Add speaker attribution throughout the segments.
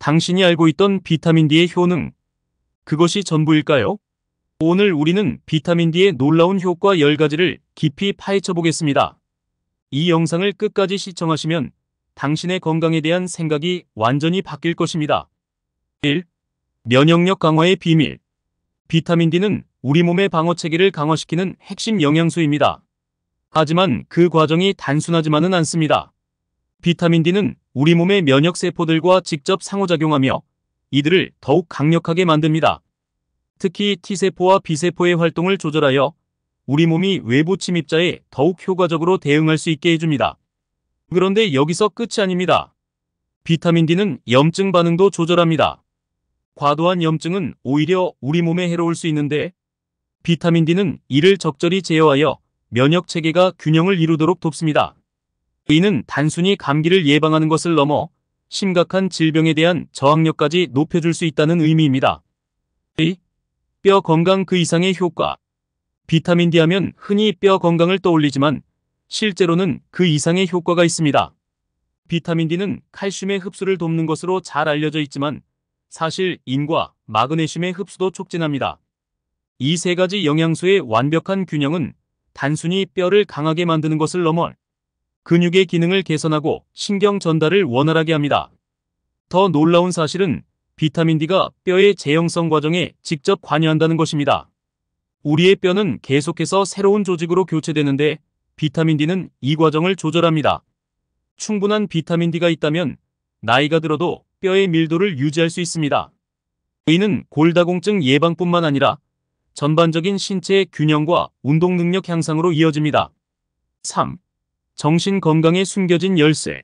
Speaker 1: 당신이 알고 있던 비타민 D의 효능, 그것이 전부일까요? 오늘 우리는 비타민 D의 놀라운 효과 10가지를 깊이 파헤쳐 보겠습니다. 이 영상을 끝까지 시청하시면 당신의 건강에 대한 생각이 완전히 바뀔 것입니다. 1. 면역력 강화의 비밀 비타민 D는 우리 몸의 방어체계를 강화시키는 핵심 영양소입니다. 하지만 그 과정이 단순하지만은 않습니다. 비타민 D는 우리 몸의 면역 세포들과 직접 상호작용하며 이들을 더욱 강력하게 만듭니다. 특히 T세포와 B세포의 활동을 조절하여 우리 몸이 외부 침입자에 더욱 효과적으로 대응할 수 있게 해줍니다. 그런데 여기서 끝이 아닙니다. 비타민 D는 염증 반응도 조절합니다. 과도한 염증은 오히려 우리 몸에 해로울 수 있는데 비타민 D는 이를 적절히 제어하여 면역 체계가 균형을 이루도록 돕습니다. 이는 단순히 감기를 예방하는 것을 넘어 심각한 질병에 대한 저항력까지 높여줄 수 있다는 의미입니다. 2. 뼈 건강 그 이상의 효과 비타민 D 하면 흔히 뼈 건강을 떠올리지만 실제로는 그 이상의 효과가 있습니다. 비타민 D는 칼슘의 흡수를 돕는 것으로 잘 알려져 있지만 사실 인과 마그네슘의 흡수도 촉진합니다. 이 세 가지 영양소의 완벽한 균형은 단순히 뼈를 강하게 만드는 것을 넘어 근육의 기능을 개선하고 신경 전달을 원활하게 합니다. 더 놀라운 사실은 비타민 D가 뼈의 제형성 과정에 직접 관여한다는 것입니다. 우리의 뼈는 계속해서 새로운 조직으로 교체되는데 비타민 D는 이 과정을 조절합니다. 충분한 비타민 D가 있다면 나이가 들어도 뼈의 밀도를 유지할 수 있습니다. 이는 골다공증 예방뿐만 아니라 전반적인 신체의 균형과 운동 능력 향상으로 이어집니다. 3. 정신 건강에 숨겨진 열쇠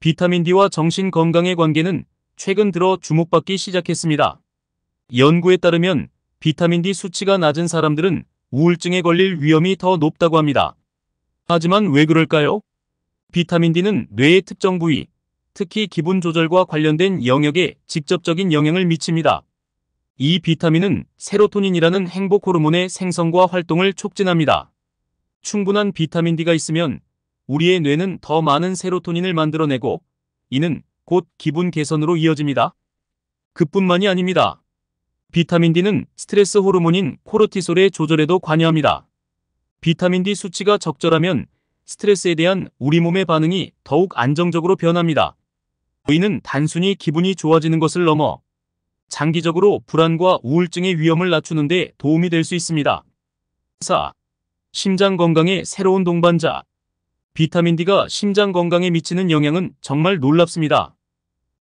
Speaker 1: 비타민 D와 정신 건강의 관계는 최근 들어 주목받기 시작했습니다. 연구에 따르면 비타민 D 수치가 낮은 사람들은 우울증에 걸릴 위험이 더 높다고 합니다. 하지만 왜 그럴까요? 비타민 D는 뇌의 특정 부위, 특히 기분 조절과 관련된 영역에 직접적인 영향을 미칩니다. 이 비타민은 세로토닌이라는 행복 호르몬의 생성과 활동을 촉진합니다. 충분한 비타민 D가 있으면 우리의 뇌는 더 많은 세로토닌을 만들어내고 이는 곧 기분 개선으로 이어집니다. 그뿐만이 아닙니다. 비타민 D는 스트레스 호르몬인 코르티솔의 조절에도 관여합니다. 비타민 D 수치가 적절하면 스트레스에 대한 우리 몸의 반응이 더욱 안정적으로 변합니다. 우리는 단순히 기분이 좋아지는 것을 넘어 장기적으로 불안과 우울증의 위험을 낮추는 데 도움이 될 수 있습니다. 4. 심장 건강의 새로운 동반자 비타민 D가 심장 건강에 미치는 영향은 정말 놀랍습니다.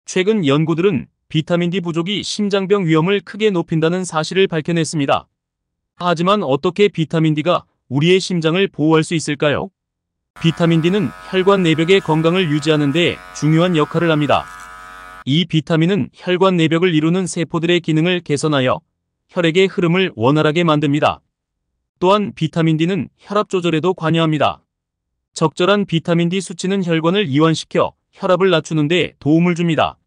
Speaker 1: 최근 연구들은 비타민 D 부족이 심장병 위험을 크게 높인다는 사실을 밝혀냈습니다. 하지만 어떻게 비타민 D가 우리의 심장을 보호할 수 있을까요? 비타민 D는 혈관 내벽의 건강을 유지하는 데 중요한 역할을 합니다. 이 비타민은 혈관 내벽을 이루는 세포들의 기능을 개선하여 혈액의 흐름을 원활하게 만듭니다. 또한 비타민 D는 혈압 조절에도 관여합니다. 적절한 비타민 D 수치는 혈관을 이완시켜 혈압을 낮추는 데 도움을 줍니다.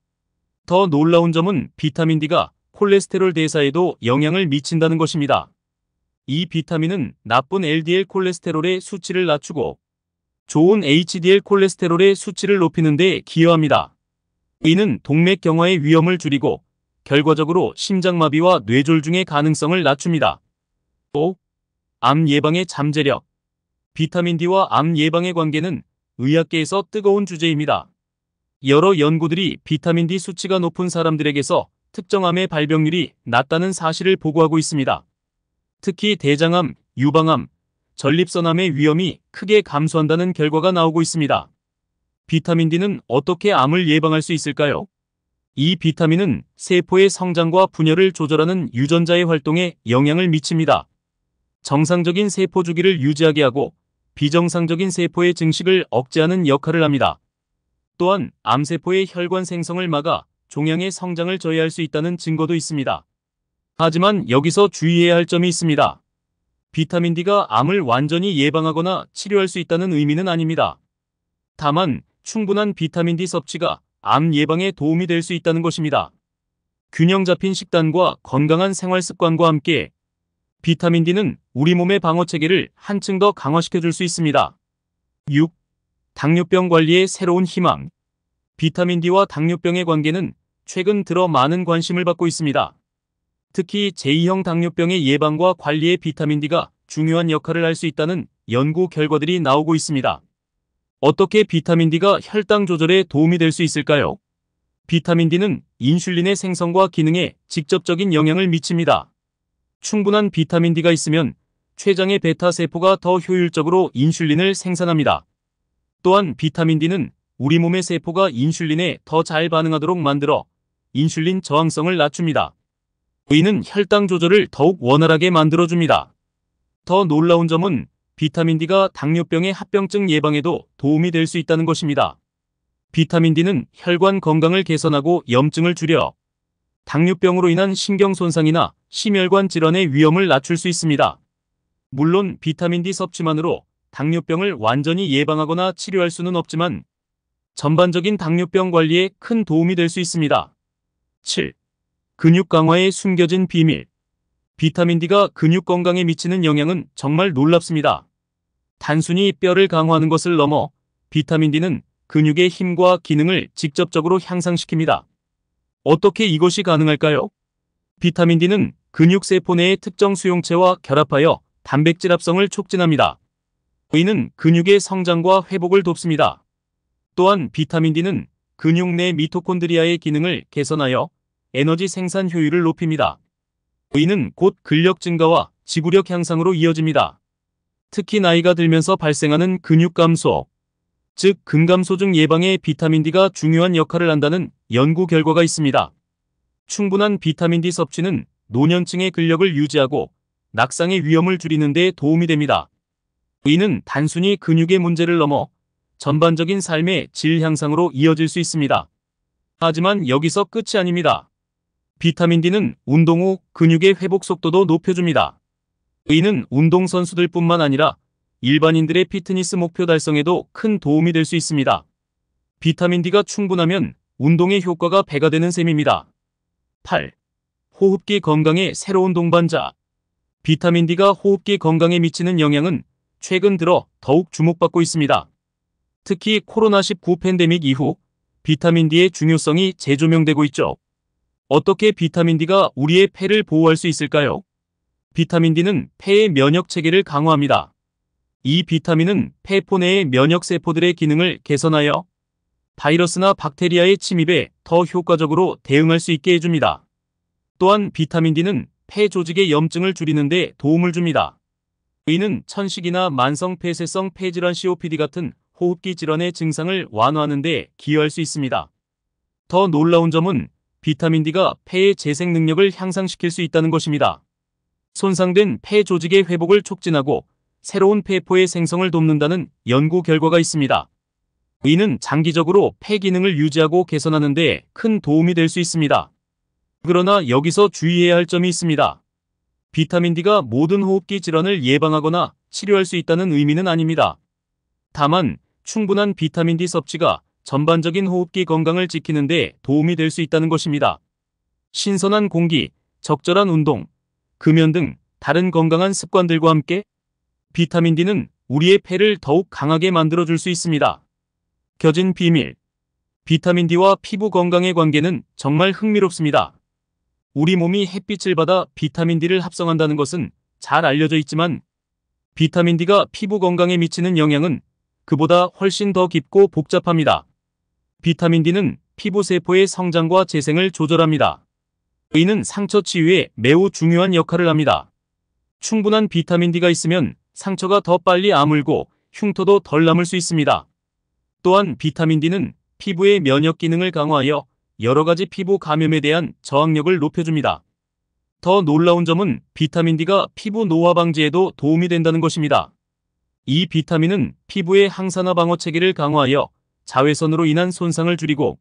Speaker 1: 더 놀라운 점은 비타민 D가 콜레스테롤 대사에도 영향을 미친다는 것입니다. 이 비타민은 나쁜 LDL 콜레스테롤의 수치를 낮추고 좋은 HDL 콜레스테롤의 수치를 높이는 데 기여합니다. 이는 동맥 경화의 위험을 줄이고 결과적으로 심장마비와 뇌졸중의 가능성을 낮춥니다. 또, 암 예방의 잠재력 비타민 D와 암 예방의 관계는 의학계에서 뜨거운 주제입니다. 여러 연구들이 비타민 D 수치가 높은 사람들에게서 특정암의 발병률이 낮다는 사실을 보고하고 있습니다. 특히 대장암, 유방암, 전립선암의 위험이 크게 감소한다는 결과가 나오고 있습니다. 비타민 D는 어떻게 암을 예방할 수 있을까요? 이 비타민은 세포의 성장과 분열을 조절하는 유전자의 활동에 영향을 미칩니다. 정상적인 세포 주기를 유지하게 하고 비정상적인 세포의 증식을 억제하는 역할을 합니다. 또한 암세포의 혈관 생성을 막아 종양의 성장을 저해할 수 있다는 증거도 있습니다. 하지만 여기서 주의해야 할 점이 있습니다. 비타민 D가 암을 완전히 예방하거나 치료할 수 있다는 의미는 아닙니다. 다만 충분한 비타민 D 섭취가 암 예방에 도움이 될 수 있다는 것입니다. 균형 잡힌 식단과 건강한 생활 습관과 함께 비타민 D는 우리 몸의 방어 체계를 한층 더 강화시켜줄 수 있습니다. 6. 당뇨병 관리의 새로운 희망 비타민 D와 당뇨병의 관계는 최근 들어 많은 관심을 받고 있습니다. 특히 제2형 당뇨병의 예방과 관리에 비타민 D가 중요한 역할을 할 수 있다는 연구 결과들이 나오고 있습니다. 어떻게 비타민 D가 혈당 조절에 도움이 될 수 있을까요? 비타민 D는 인슐린의 생성과 기능에 직접적인 영향을 미칩니다. 충분한 비타민 D가 있으면 췌장의 베타세포가 더 효율적으로 인슐린을 생산합니다. 또한 비타민 D는 우리 몸의 세포가 인슐린에 더 잘 반응하도록 만들어 인슐린 저항성을 낮춥니다. 부 위는 혈당 조절을 더욱 원활하게 만들어줍니다. 더 놀라운 점은 비타민 D가 당뇨병의 합병증 예방에도 도움이 될 수 있다는 것입니다. 비타민 D는 혈관 건강을 개선하고 염증을 줄여 당뇨병으로 인한 신경 손상이나 심혈관 질환의 위험을 낮출 수 있습니다. 물론 비타민 D 섭취만으로 당뇨병을 완전히 예방하거나 치료할 수는 없지만 전반적인 당뇨병 관리에 큰 도움이 될 수 있습니다. 7. 근육 강화의 숨겨진 비밀 비타민 D가 근육 건강에 미치는 영향은 정말 놀랍습니다. 단순히 뼈를 강화하는 것을 넘어 비타민 D는 근육의 힘과 기능을 직접적으로 향상시킵니다. 어떻게 이것이 가능할까요? 비타민 D는 근육세포 내의 특정 수용체와 결합하여 단백질 합성을 촉진합니다. V는 근육의 성장과 회복을 돕습니다. 또한 비타민 D는 근육 내 미토콘드리아의 기능을 개선하여 에너지 생산 효율을 높입니다. V는 곧 근력 증가와 지구력 향상으로 이어집니다. 특히 나이가 들면서 발생하는 근육 감소, 즉 금감소증 예방에 비타민 D가 중요한 역할을 한다는 연구 결과가 있습니다. 충분한 비타민 D 섭취는 노년층의 근력을 유지하고 낙상의 위험을 줄이는 데 도움이 됩니다. 이는 단순히 근육의 문제를 넘어 전반적인 삶의 질 향상으로 이어질 수 있습니다. 하지만 여기서 끝이 아닙니다. 비타민 D는 운동 후 근육의 회복 속도도 높여줍니다. 이는 운동선수들 뿐만 아니라 일반인들의 피트니스 목표 달성에도 큰 도움이 될 수 있습니다. 비타민 D가 충분하면 운동의 효과가 배가 되는 셈입니다. 8. 호흡기 건강의 새로운 동반자 비타민 D가 호흡기 건강에 미치는 영향은 최근 들어 더욱 주목받고 있습니다. 특히 코로나19 팬데믹 이후 비타민 D의 중요성이 재조명되고 있죠. 어떻게 비타민 D가 우리의 폐를 보호할 수 있을까요? 비타민 D는 폐의 면역 체계를 강화합니다. 이 비타민은 폐포 내의 면역세포들의 기능을 개선하여 바이러스나 박테리아의 침입에 더 효과적으로 대응할 수 있게 해줍니다. 또한 비타민 D는 폐 조직의 염증을 줄이는 데 도움을 줍니다. 이는 천식이나 만성 폐쇄성 폐질환 COPD 같은 호흡기 질환의 증상을 완화하는 데 기여할 수 있습니다. 더 놀라운 점은 비타민 D가 폐의 재생 능력을 향상시킬 수 있다는 것입니다. 손상된 폐 조직의 회복을 촉진하고 새로운 폐포의 생성을 돕는다는 연구 결과가 있습니다. 이는 장기적으로 폐 기능을 유지하고 개선하는 데 큰 도움이 될 수 있습니다. 그러나 여기서 주의해야 할 점이 있습니다. 비타민 D가 모든 호흡기 질환을 예방하거나 치료할 수 있다는 의미는 아닙니다. 다만 충분한 비타민 D 섭취가 전반적인 호흡기 건강을 지키는 데 도움이 될 수 있다는 것입니다. 신선한 공기, 적절한 운동, 금연 등 다른 건강한 습관들과 함께 비타민 D는 우리의 폐를 더욱 강하게 만들어줄 수 있습니다. 겨진 비밀 비타민 D와 피부 건강의 관계는 정말 흥미롭습니다. 우리 몸이 햇빛을 받아 비타민 D를 합성한다는 것은 잘 알려져 있지만 비타민 D가 피부 건강에 미치는 영향은 그보다 훨씬 더 깊고 복잡합니다. 비타민 D는 피부 세포의 성장과 재생을 조절합니다. 이는 상처 치유에 매우 중요한 역할을 합니다. 충분한 비타민 D가 있으면 상처가 더 빨리 아물고 흉터도 덜 남을 수 있습니다. 또한 비타민 D는 피부의 면역 기능을 강화하여 여러 가지 피부 감염에 대한 저항력을 높여줍니다. 더 놀라운 점은 비타민 D가 피부 노화 방지에도 도움이 된다는 것입니다. 이 비타민은 피부의 항산화 방어 체계를 강화하여 자외선으로 인한 손상을 줄이고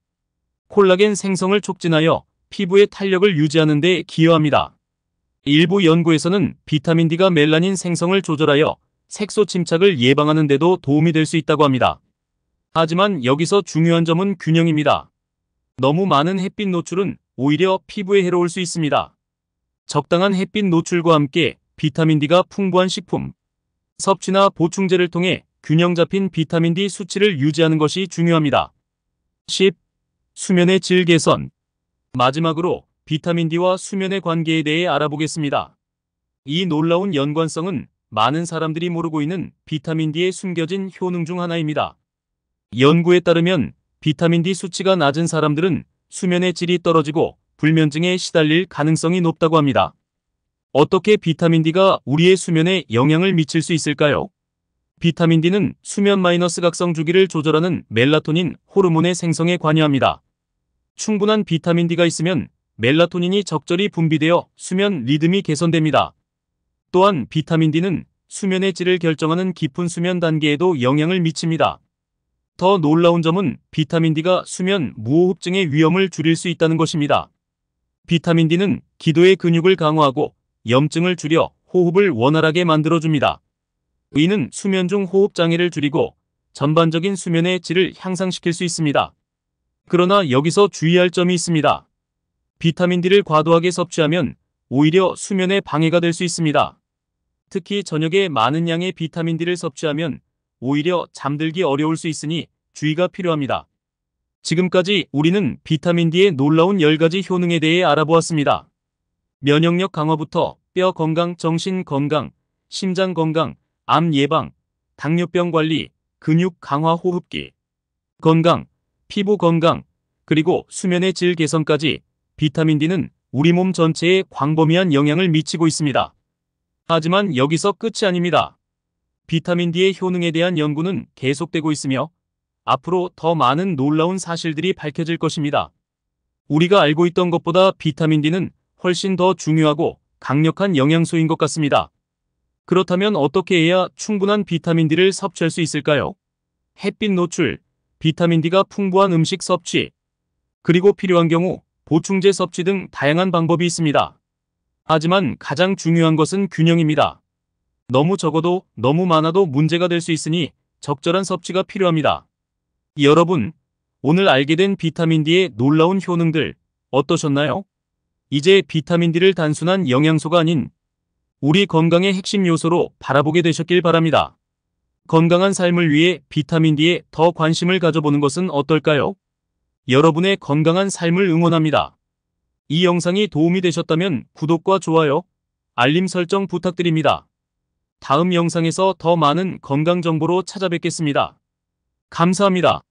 Speaker 1: 콜라겐 생성을 촉진하여 피부의 탄력을 유지하는 데 기여합니다. 일부 연구에서는 비타민 D가 멜라닌 생성을 조절하여 색소 침착을 예방하는 데도 도움이 될 수 있다고 합니다. 하지만 여기서 중요한 점은 균형입니다. 너무 많은 햇빛 노출은 오히려 피부에 해로울 수 있습니다. 적당한 햇빛 노출과 함께 비타민 D가 풍부한 식품, 섭취나 보충제를 통해 균형 잡힌 비타민 D 수치를 유지하는 것이 중요합니다. 10. 수면의 질 개선 마지막으로 비타민 D와 수면의 관계에 대해 알아보겠습니다. 이 놀라운 연관성은 많은 사람들이 모르고 있는 비타민 D의 숨겨진 효능 중 하나입니다. 연구에 따르면 비타민 D 수치가 낮은 사람들은 수면의 질이 떨어지고 불면증에 시달릴 가능성이 높다고 합니다. 어떻게 비타민 D가 우리의 수면에 영향을 미칠 수 있을까요? 비타민 D는 수면 마이너스 각성 주기를 조절하는 멜라토닌 호르몬의 생성에 관여합니다. 충분한 비타민 D가 있으면 멜라토닌이 적절히 분비되어 수면 리듬이 개선됩니다. 또한 비타민 D는 수면의 질을 결정하는 깊은 수면 단계에도 영향을 미칩니다. 더 놀라운 점은 비타민 D가 수면 무호흡증의 위험을 줄일 수 있다는 것입니다. 비타민 D는 기도의 근육을 강화하고 염증을 줄여 호흡을 원활하게 만들어줍니다. 이는 수면 중 호흡 장애를 줄이고 전반적인 수면의 질을 향상시킬 수 있습니다. 그러나 여기서 주의할 점이 있습니다. 비타민 D를 과도하게 섭취하면 오히려 수면에 방해가 될 수 있습니다. 특히 저녁에 많은 양의 비타민 D를 섭취하면 오히려 잠들기 어려울 수 있으니 주의가 필요합니다. 지금까지 우리는 비타민 D의 놀라운 10가지 효능에 대해 알아보았습니다. 면역력 강화부터 뼈 건강, 정신 건강, 심장 건강, 암 예방, 당뇨병 관리, 근육 강화 호흡기, 건강, 피부 건강, 그리고 수면의 질 개선까지 비타민 D는 우리 몸 전체에 광범위한 영향을 미치고 있습니다. 하지만 여기서 끝이 아닙니다. 비타민 D의 효능에 대한 연구는 계속되고 있으며 앞으로 더 많은 놀라운 사실들이 밝혀질 것입니다. 우리가 알고 있던 것보다 비타민 D는 훨씬 더 중요하고 강력한 영양소인 것 같습니다. 그렇다면 어떻게 해야 충분한 비타민 D를 섭취할 수 있을까요? 햇빛 노출, 비타민 D가 풍부한 음식 섭취, 그리고 필요한 경우 보충제 섭취 등 다양한 방법이 있습니다. 하지만 가장 중요한 것은 균형입니다. 너무 적어도 너무 많아도 문제가 될 수 있으니 적절한 섭취가 필요합니다. 여러분, 오늘 알게 된 비타민 D의 놀라운 효능들 어떠셨나요? 이제 비타민 D를 단순한 영양소가 아닌 우리 건강의 핵심 요소로 바라보게 되셨길 바랍니다. 건강한 삶을 위해 비타민 D에 더 관심을 가져보는 것은 어떨까요? 여러분의 건강한 삶을 응원합니다. 이 영상이 도움이 되셨다면 구독과 좋아요, 알림 설정 부탁드립니다. 다음 영상에서 더 많은 건강 정보로 찾아뵙겠습니다. 감사합니다.